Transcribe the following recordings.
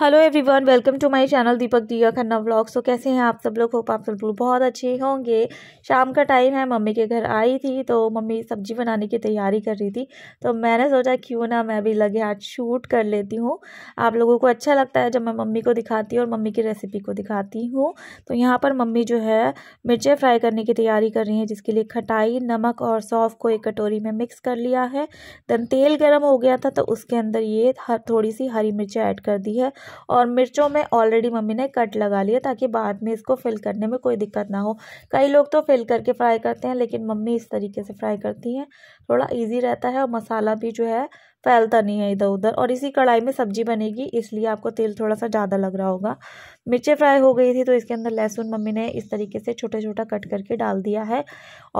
hello everyone welcome to my channel Deepak Diya Khanna vlog सो कैसे हैं आप सब लोग होप आप सब लोग बहुत अच्छे होंगे शाम का टाइम है मम्मी के घर आई थी तो मम्मी सब्जी बनाने की तैयारी कर रही थी तो मैंने सोचा क्यों ना मैं भी लगे हाथ शूट कर लेती हूँ आप लोगों को अच्छा लगता है जब मैं मम्मी को दिखाती हूँ और मम्मी की रेसिपी को दिखाती हूँ तो यहाँ पर मम्मी जो है मिर्चें फ्राई करने की तैयारी कर रही हैं जिसके लिए खटाई नमक और सौफ़ को एक कटोरी में मिक्स कर लिया है देन तेल गर्म हो गया था तो उसके अंदर ये थोड़ी सी हरी मिर्चें ऐड कर दी है और मिर्चों में ऑलरेडी मम्मी ने कट लगा लिया ताकि बाद में इसको फिल करने में कोई दिक्कत ना हो कई लोग तो फिल करके फ्राई करते हैं लेकिन मम्मी इस तरीके से फ्राई करती हैं थोड़ा ईजी रहता है और मसाला भी जो है फैलता नहीं है इधर उधर और इसी कढ़ाई में सब्जी बनेगी इसलिए आपको तेल थोड़ा सा ज़्यादा लग रहा होगा मिर्चें फ्राई हो गई थी तो इसके अंदर लहसुन मम्मी ने इस तरीके से छोटा छोटा कट करके डाल दिया है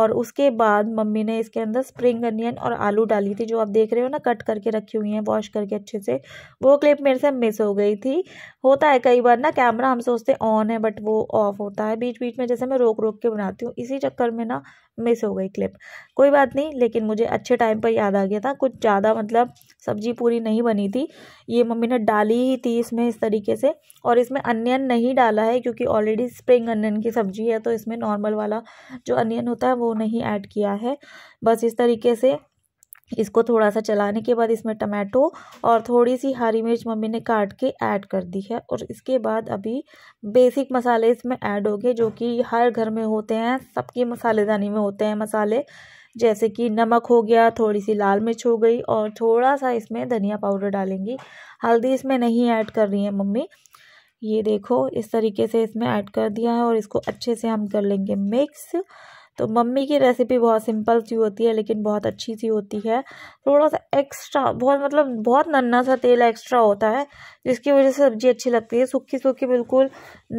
और उसके बाद मम्मी ने इसके अंदर स्प्रिंग अनियन और आलू डाली थी जो आप देख रहे हो ना कट करके रखी हुई हैं वॉश करके अच्छे से वो क्लिप मेरे से मिस हो गई थी होता है कई बार ना कैमरा हम सोचते ऑन है बट वो ऑफ होता है बीच बीच में जैसे मैं रोक रोक के बनाती हूँ इसी चक्कर में ना मिस हो गई क्लिप कोई बात नहीं लेकिन मुझे अच्छे टाइम पर याद आ गया था कुछ ज़्यादा मतलब सब्जी पूरी नहीं बनी थी ये मम्मी ने डाली ही थी इसमें इस तरीके से और इसमें अन्य अनियन नहीं डाला है क्योंकि ऑलरेडी स्प्रिंग अनियन की सब्जी है तो इसमें नॉर्मल वाला जो अनियन होता है वो नहीं ऐड किया है बस इस तरीके से इसको थोड़ा सा चलाने के बाद इसमें टमाटो और थोड़ी सी हरी मिर्च मम्मी ने काट के ऐड कर दी है और इसके बाद अभी बेसिक मसाले इसमें ऐड हो गए जो कि हर घर में होते हैं सबकी मसालेदानी में होते हैं मसाले जैसे कि नमक हो गया थोड़ी सी लाल मिर्च हो गई और थोड़ा सा इसमें धनिया पाउडर डालेंगी हल्दी इसमें नहीं ऐड कर रही है मम्मी ये देखो इस तरीके से इसमें ऐड कर दिया है और इसको अच्छे से हम कर लेंगे मिक्स तो मम्मी की रेसिपी बहुत सिंपल सी होती है लेकिन बहुत अच्छी सी होती है थोड़ा सा एक्स्ट्रा बहुत मतलब बहुत नन्ना सा तेल एक्स्ट्रा होता है जिसकी वजह से सब्ज़ी अच्छी लगती है सूखी सूखी बिल्कुल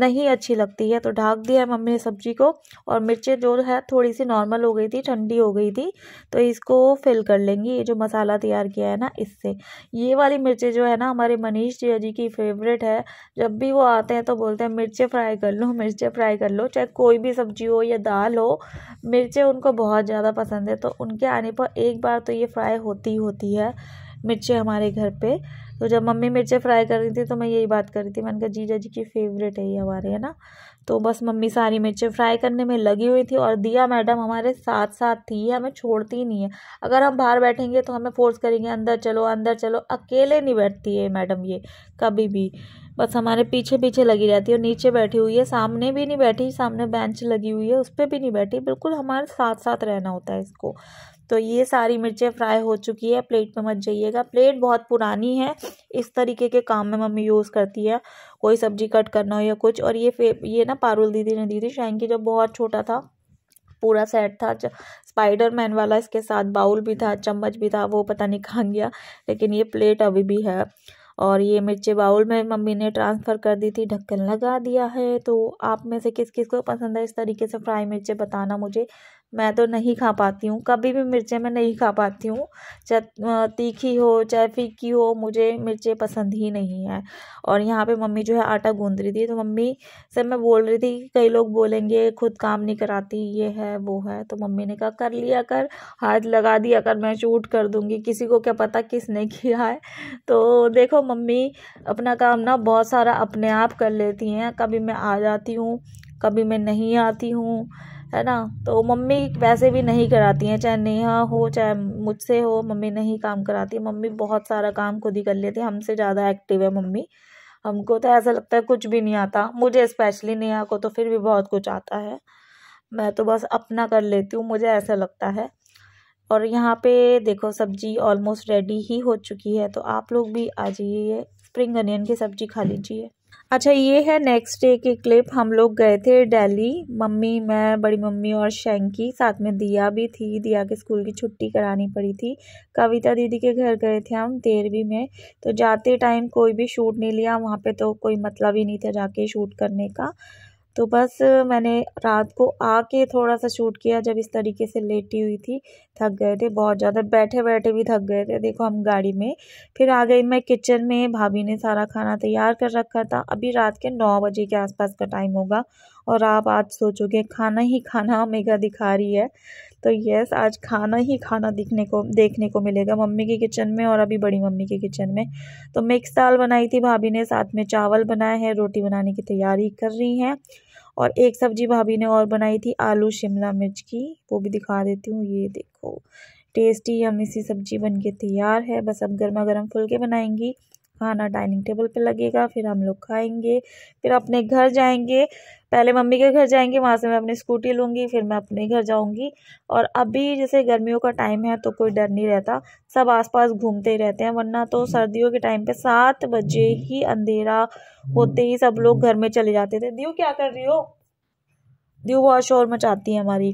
नहीं अच्छी लगती है तो ढाक दिया है मम्मी ने सब्ज़ी को और मिर्चें जो है थोड़ी सी नॉर्मल हो गई थी ठंडी हो गई थी तो इसको फिल कर लेंगी ये जो मसाला तैयार किया है ना इससे ये वाली मिर्चें जो है ना हमारे मनीष जिया जी की फेवरेट है जब भी वो आते हैं तो बोलते हैं मिर्चें फ्राई कर लो मिर्चें फ्राई कर लो चाहे कोई भी सब्जी हो या दाल हो मिर्चें उनको बहुत ज़्यादा पसंद है तो उनके आने पर एक बार तो ये फ्राई होती होती है मिर्चें हमारे घर पे तो जब मम्मी मिर्चें फ्राई कर रही थी तो मैं यही बात कर रही थी मैंने कहा जीजा जी की फेवरेट है ये हमारे है ना तो बस मम्मी सारी मिर्चें फ्राई करने में लगी हुई थी और दिया मैडम हमारे साथ साथ थी हमें छोड़ती नहीं है अगर हम बाहर बैठेंगे तो हमें फोर्स करेंगे अंदर चलो अंदर चलो अकेले नहीं बैठती है मैडम ये कभी भी बस हमारे पीछे पीछे लगी रहती है और नीचे बैठी हुई है सामने भी नहीं बैठी सामने बेंच लगी हुई है उस पर भी नहीं बैठी बिल्कुल हमारे साथ साथ रहना होता है इसको तो ये सारी मिर्चें फ्राई हो चुकी है प्लेट में मत जाइएगा प्लेट बहुत पुरानी है इस तरीके के काम में मम्मी यूज़ करती है कोई सब्जी कट करना हो या कुछ और ये ये ना पारुल दीदी ने दी थी शाइन की जब बहुत छोटा था पूरा सेट था स्पाइडर मैन वाला इसके साथ बाउल भी था चम्मच भी था वो पता नहीं कहाँ गया लेकिन ये प्लेट अभी भी है और ये मिर्चे बाउल में मम्मी ने ट्रांसफ़र कर दी थी ढक्कन लगा दिया है तो आप में से किस किस को पसंद है इस तरीके से फ्राई मिर्चे बताना मुझे मैं तो नहीं खा पाती हूँ कभी भी मिर्चें मैं नहीं खा पाती हूँ चाहे तीखी हो चाहे फीकी हो मुझे मिर्चें पसंद ही नहीं है और यहाँ पे मम्मी जो है आटा गूंद रही थी तो मम्मी से मैं बोल रही थी कि कई लोग बोलेंगे खुद काम नहीं कराती ये है वो है तो मम्मी ने कहा कर लिया कर हाथ लगा दिया कर मैं शूट कर दूँगी किसी को क्या पता किसने किया है तो देखो मम्मी अपना काम ना बहुत सारा अपने आप कर लेती हैं कभी मैं आ जाती हूँ कभी मैं नहीं आती हूँ है ना तो मम्मी वैसे भी नहीं कराती हैं चाहे नेहा हो चाहे मुझसे हो मम्मी नहीं काम कराती मम्मी बहुत सारा काम खुद ही कर लेती है हमसे ज़्यादा एक्टिव है मम्मी हमको तो ऐसा लगता है कुछ भी नहीं आता मुझे स्पेशली नेहा को तो फिर भी बहुत कुछ आता है मैं तो बस अपना कर लेती हूँ मुझे ऐसा लगता है और यहाँ पे देखो सब्जी ऑलमोस्ट रेडी ही हो चुकी है तो आप लोग भी आ जाइए स्प्रिंग अनियन की सब्ज़ी खा लीजिए अच्छा ये है नेक्स्ट डे की क्लिप हम लोग गए थे दिल्ली मम्मी मैं बड़ी मम्मी और शैंकी साथ में दिया भी थी दिया के स्कूल की छुट्टी करानी पड़ी थी कविता दीदी के घर गए थे हम तेरहवीं में तो जाते टाइम कोई भी शूट नहीं लिया वहाँ पे तो कोई मतलब ही नहीं था जाके शूट करने का तो बस मैंने रात को आके थोड़ा सा शूट किया जब इस तरीके से लेटी हुई थी थक गए थे बहुत ज़्यादा बैठे बैठे भी थक गए थे देखो हम गाड़ी में फिर आ गई मैं किचन में भाभी ने सारा खाना तैयार कर रखा था अभी रात के नौ बजे के आसपास का टाइम होगा और आप आज सोचोगे खाना ही खाना मेगा दिखा रही है तो यस आज खाना ही खाना दिखने को देखने को मिलेगा मम्मी के किचन में और अभी बड़ी मम्मी के किचन में तो मिक्स दाल बनाई थी भाभी ने साथ में चावल बनाए हैं रोटी बनाने की तैयारी कर रही हैं और एक सब्जी भाभी ने और बनाई थी आलू शिमला मिर्च की वो भी दिखा देती हूँ ये देखो टेस्टी हम इसी सब्जी बन के तैयार है बस अब गर्मा गर्म फुलके बनाएंगी खाना डाइनिंग टेबल पे लगेगा फिर हम लोग खाएंगे फिर अपने घर जाएंगे पहले मम्मी के घर जाएंगे वहाँ से मैं अपनी स्कूटी लूँगी फिर मैं अपने घर जाऊँगी और अभी जैसे गर्मियों का टाइम है तो कोई डर नहीं रहता सब आसपास घूमते ही रहते हैं वरना तो सर्दियों के टाइम पे सात बजे ही अंधेरा होते ही सब लोग घर में चले जाते थे दीव क्या कर रही हो दीव बहुत शोर मचाती है हमारी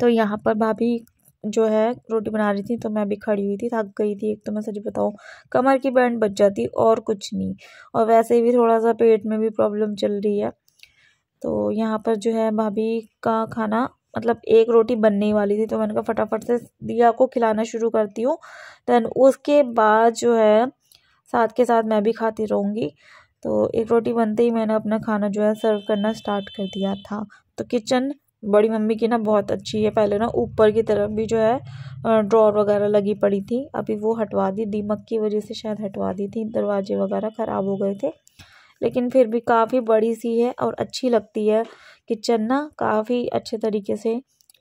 तो यहाँ पर भाभी जो है रोटी बना रही थी तो मैं भी खड़ी हुई थी थक गई थी एक तो मैं सच बताऊँ कमर की बैंड बच जाती और कुछ नहीं और वैसे भी थोड़ा सा पेट में भी प्रॉब्लम चल रही है तो यहाँ पर जो है भाभी का खाना मतलब एक रोटी बनने वाली थी तो मैंने कहा फटाफट से दिया को खिलाना शुरू करती हूँ देन उसके बाद जो है साथ के साथ मैं भी खाती रहूँगी तो एक रोटी बनते ही मैंने अपना खाना जो है सर्व करना स्टार्ट कर दिया था तो किचन बड़ी मम्मी की ना बहुत अच्छी है पहले ना ऊपर की तरफ भी जो है ड्रॉर वगैरह लगी पड़ी थी अभी वो हटवा दी दीमक की वजह से शायद हटवा दी थी दरवाजे वगैरह ख़राब हो गए थे लेकिन फिर भी काफ़ी बड़ी सी है और अच्छी लगती है किचन ना काफ़ी अच्छे तरीके से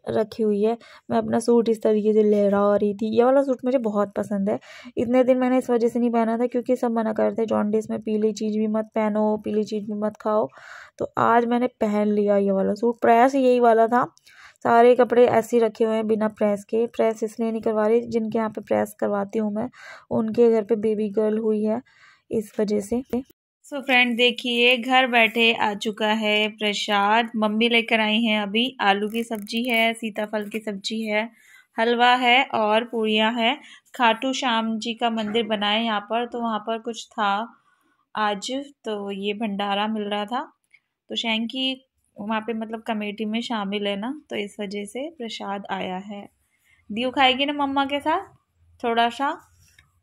रखी हुई है मैं अपना सूट इस तरीके से लहरा रही थी ये वाला सूट मुझे बहुत पसंद है इतने दिन मैंने इस वजह से नहीं पहना था क्योंकि सब मना करते जॉन्डिस में पीली चीज़ भी मत पहनो पीली चीज़ भी मत खाओ तो आज मैंने पहन लिया ये वाला सूट प्रेस यही वाला था सारे कपड़े ऐसे ही रखे हुए हैं बिना प्रेस के प्रेस इसलिए नहीं करवा रही जिनके यहाँ पर प्रेस करवाती हूँ मैं उनके घर पर बेबी गर्ल हुई है इस वजह से सो फ्रेंड देखिए घर बैठे आ चुका है प्रसाद मम्मी लेकर आई हैं अभी आलू की सब्जी है सीताफल की सब्जी है हलवा है और पूड़ियाँ है खाटू श्याम जी का मंदिर बनाए यहाँ पर तो वहाँ पर कुछ था आज तो ये भंडारा मिल रहा था तो शैंकी वहाँ पे मतलब कमेटी में शामिल है ना तो इस वजह से प्रसाद आया है दीव खाएगी ना मम्मा के साथ थोड़ा सा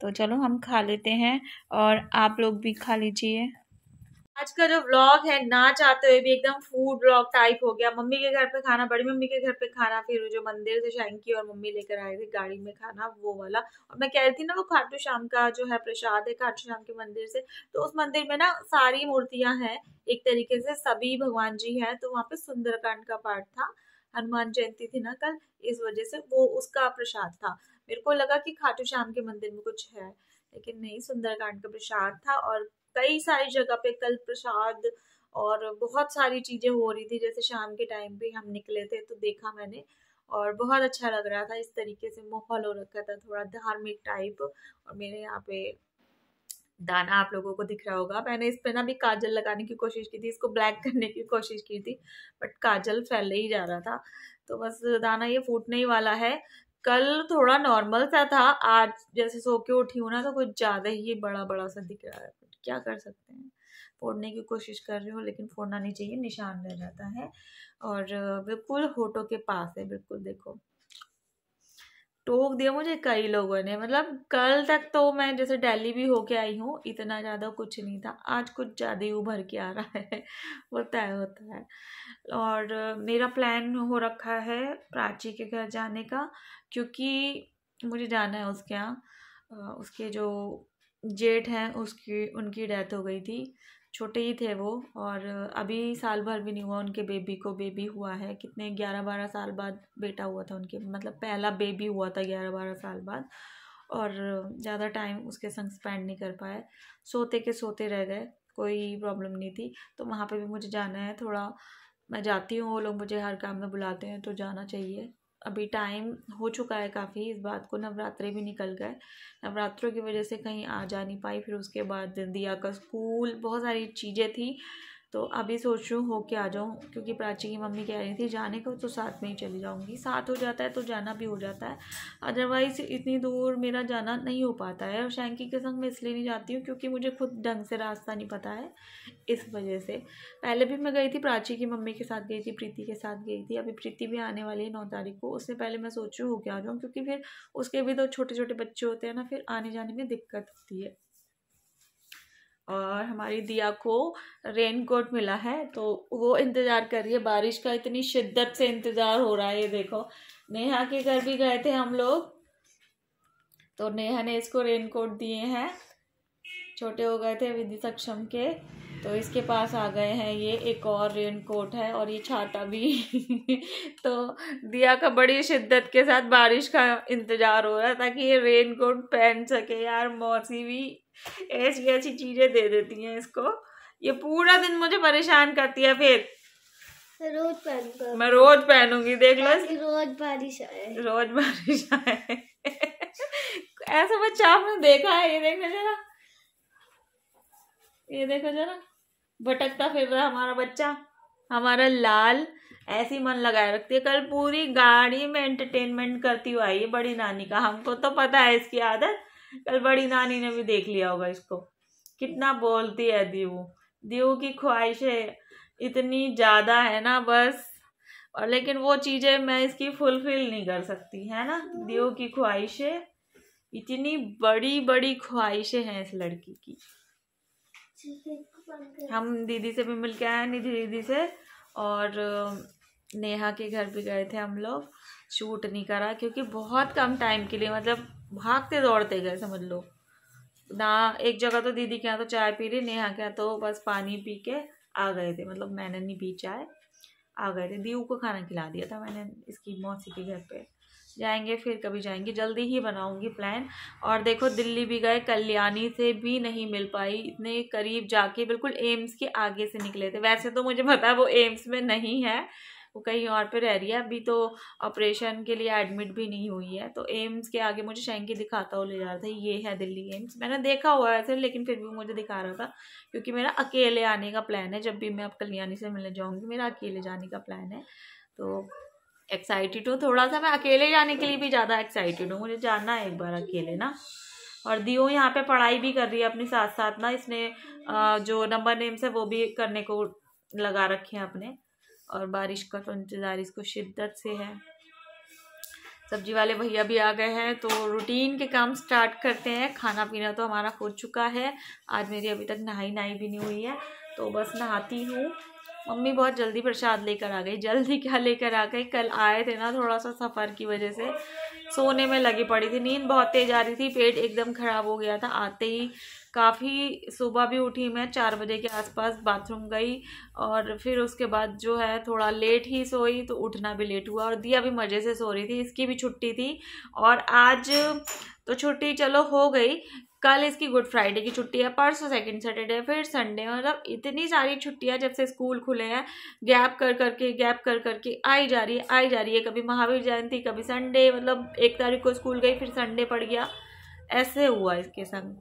तो चलो हम खा लेते हैं और आप लोग भी खा लीजिए आज का जो व्लॉग है ना चाहते हुए भी एकदम फूड व्लॉग टाइप हो गया मम्मी के घर पे खाना बड़ी मम्मी के घर पे खाना फिर जो मंदिर से शांकी और मम्मी लेकर आए थे गाड़ी में खाना वो वाला और मैं कह रही थी ना वो खाटू श्याम का जो है प्रसाद है खाटू श्याम के मंदिर से तो उस मंदिर में ना सारी मूर्तियां हैं एक तरीके से सभी भगवान जी है तो वहाँ पे सुंदरकांड का पाठ था हनुमान जयंती थी ना कल इस वजह से वो उसका प्रसाद था मेरे को लगा कि खाटू श्याम के मंदिर में कुछ है लेकिन नहीं सुंदरकांड का प्रसाद था और कई सारी जगह पे कल प्रसाद और बहुत सारी चीज़ें हो रही थी जैसे शाम के टाइम पे हम निकले थे तो देखा मैंने और बहुत अच्छा लग रहा था इस तरीके से माहौल हो रखा था थोड़ा धार्मिक टाइप और मेरे यहाँ पे दाना आप लोगों को दिख रहा होगा मैंने इस पर ना भी काजल लगाने की कोशिश की थी इसको ब्लैक करने की कोशिश की थी बट काजल फैले ही जा रहा था तो बस दाना ये फूटने ही वाला है कल थोड़ा नॉर्मल सा था आज जैसे सो के उठी हूँ ना तो कुछ ज़्यादा ही बड़ा बड़ा सा दिख रहा है बट क्या कर सकते हैं फोड़ने की कोशिश कर रही हूँ लेकिन फोड़ना नहीं चाहिए निशान रह जाता है और बिल्कुल होठों के पास है बिल्कुल देखो टोक दिया मुझे कई लोगों ने मतलब कल तक तो मैं जैसे दिल्ली भी होके आई हूँ इतना ज़्यादा कुछ नहीं था आज कुछ ज़्यादा ही उभर के आ रहा है वो तय होता है और मेरा प्लान हो रखा है प्राची के घर जाने का क्योंकि मुझे जाना है उसके यहाँ उसके जो जेठ हैं उसकी उनकी डेथ हो गई थी छोटे ही थे वो और अभी साल भर भी नहीं हुआ उनके बेबी को बेबी हुआ है कितने ग्यारह बारह साल बाद बेटा हुआ था उनके मतलब पहला बेबी हुआ था ग्यारह बारह साल बाद और ज़्यादा टाइम उसके संग स्पेंड नहीं कर पाए सोते के सोते रह गए कोई प्रॉब्लम नहीं थी तो वहाँ पे भी मुझे जाना है थोड़ा मैं जाती हूँ वो लोग मुझे हर काम में बुलाते हैं तो जाना चाहिए अभी टाइम हो चुका है काफ़ी इस बात को नवरात्रे भी निकल गए नवरात्रों की वजह से कहीं आ जा नहीं पाई फिर उसके बाद दिया का स्कूल बहुत सारी चीज़ें थी तो अभी सोच रही हूँ हो के आ जाऊँ क्योंकि प्राची की मम्मी कह रही थी जाने को तो साथ में ही चली जाऊँगी साथ हो जाता है तो जाना भी हो जाता है अदरवाइज़ इतनी दूर मेरा जाना नहीं हो पाता है और शैंकी के संग मैं इसलिए नहीं जाती हूँ क्योंकि मुझे खुद ढंग से रास्ता नहीं पता है इस वजह से पहले भी मैं गई थी प्राची की मम्मी के साथ गई थी प्रीति के साथ गई थी अभी प्रीति भी आने वाली है नौ तारीख को उससे पहले मैं सोच रही हूँ हो के आ जाऊँ क्योंकि फिर उसके भी तो छोटे छोटे बच्चे होते हैं ना फिर आने जाने में दिक्कत होती है और हमारी दिया को रेन कोट मिला है तो वो इंतज़ार कर रही है बारिश का इतनी शिद्दत से इंतज़ार हो रहा है ये देखो नेहा के घर भी गए थे हम लोग तो नेहा ने इसको रेन कोट दिए हैं छोटे हो गए थे विधि सक्षम के तो इसके पास आ गए हैं ये एक और रेन कोट है और ये छाता भी तो दिया का बड़ी शिद्दत के साथ बारिश का इंतज़ार हो रहा है ताकि ये रेन कोट पहन सके यार मौसी भी ऐसी ऐसी चीज़ें दे देती हैं इसको ये पूरा दिन मुझे परेशान करती है फिर रोज पहनूंगा मैं रोज पहनूंगी देख लो रोज बारिश आए रोज बारिश आए ऐसा बच्चा आपने देखा है ये देखो जरा ये देखो जरा भटकता फिर रहा हमारा बच्चा हमारा लाल ऐसी मन लगाए रखती है कल पूरी गाड़ी में एंटरटेनमेंट करती हुई आई है बड़ी नानी का हमको तो पता है इसकी आदत कल बड़ी नानी ने भी देख लिया होगा इसको कितना बोलती है दीव दीव की ख्वाहिशें इतनी ज़्यादा है ना बस और लेकिन वो चीज़ें मैं इसकी फुलफिल नहीं कर सकती है ना दीव की ख्वाहिशें इतनी बड़ी बड़ी ख्वाहिशें हैं इस लड़की की हम दीदी से भी मिल के आए निधि दीदी से और नेहा के घर भी गए थे हम लोग शूट नहीं करा क्योंकि बहुत कम टाइम के लिए मतलब भागते दौड़ते गए समझ लो ना एक जगह तो दीदी के यहाँ तो चाय पी ली नेहा के यहाँ तो बस पानी पी के आ गए थे मतलब मैंने नहीं पी चाय आ गए थे दीव को खाना खिला दिया था मैंने इसकी मौसी के घर पे जाएंगे फिर कभी जाएंगे जल्दी ही बनाऊंगी प्लान और देखो दिल्ली भी गए कल्याणी से भी नहीं मिल पाई इतने करीब जाके बिल्कुल एम्स के आगे से निकले थे वैसे तो मुझे पता है वो एम्स में नहीं है वो कहीं और पे रह रही है अभी तो ऑपरेशन के लिए एडमिट भी नहीं हुई है तो एम्स के आगे मुझे शेंकी दिखाता हुआ ले जा रहा था ये है दिल्ली एम्स मैंने देखा हुआ है वैसे लेकिन फिर भी मुझे दिखा रहा था क्योंकि मेरा अकेले आने का प्लान है जब भी मैं अब कल्याणी से मिलने जाऊँगी मेरा अकेले जाने का प्लान है तो एक्साइटेड हूँ थोड़ा सा मैं अकेले जाने के लिए भी ज़्यादा एक्साइटेड हूँ मुझे जाना है एक बार अकेले ना और दियो यहाँ पे पढ़ाई भी कर रही है अपने साथ साथ ना इसने जो नंबर नेम्स है वो भी करने को लगा रखे हैं अपने और बारिश का तो इंतज़ार इसको शिद्दत से है सब्जी वाले भैया भी आ गए हैं तो रूटीन के काम स्टार्ट करते हैं खाना पीना तो हमारा हो चुका है आज मेरी अभी तक नहाई नहाई भी नहीं हुई है तो बस नहाती हूँ मम्मी बहुत जल्दी प्रसाद लेकर आ गई जल्दी क्या लेकर आ गई कल आए थे ना थोड़ा सा सफ़र की वजह से सोने में लगी पड़ी थी नींद बहुत तेज आ रही थी पेट एकदम ख़राब हो गया था आते ही काफ़ी सुबह भी उठी मैं चार बजे के आसपास बाथरूम गई और फिर उसके बाद जो है थोड़ा लेट ही सोई तो उठना भी लेट हुआ और दिया भी मज़े से सो रही थी इसकी भी छुट्टी थी और आज तो छुट्टी चलो हो गई कल इसकी गुड फ्राइडे की छुट्टी है परसों सेकंड सैटरडे फिर संडे मतलब इतनी सारी छुट्टियां जब से स्कूल खुले हैं गैप कर करके गैप कर करके आई जा रही है आई जा रही है कभी महावीर जयंती कभी संडे मतलब एक तारीख को स्कूल गई फिर संडे पड़ गया ऐसे हुआ इसके संग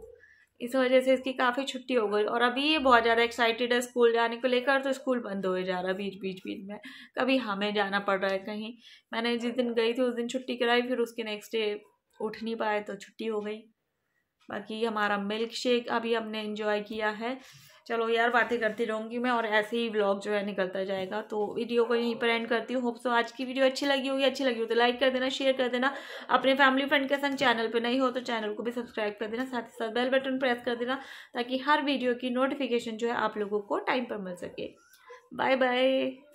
इस वजह से इसकी काफ़ी छुट्टी हो गई और अभी ये बहुत ज़्यादा एक्साइटेड है स्कूल जाने को लेकर तो स्कूल बंद हो जा रहा बीच बीच बीच में कभी हमें जाना पड़ रहा है कहीं मैंने जिस दिन गई थी उस दिन छुट्टी कराई फिर उसके नेक्स्ट डे उठ नहीं पाए तो छुट्टी हो गई बाकी हमारा मिल्क शेक अभी हमने इन्जॉय किया है चलो यार बातें करती रहूँगी मैं और ऐसे ही व्लॉग जो है निकलता जाएगा तो वीडियो को यहीं पर एंड करती हूँ होप सो आज की वीडियो अच्छी लगी होगी अच्छी लगी हो तो लाइक कर देना शेयर कर देना अपने फैमिली फ्रेंड के संग चैनल पर नहीं हो तो चैनल को भी सब्सक्राइब कर देना साथ ही साथ बेल बटन प्रेस कर देना ताकि हर वीडियो की नोटिफिकेशन जो है आप लोगों को टाइम पर मिल सके बाय बाय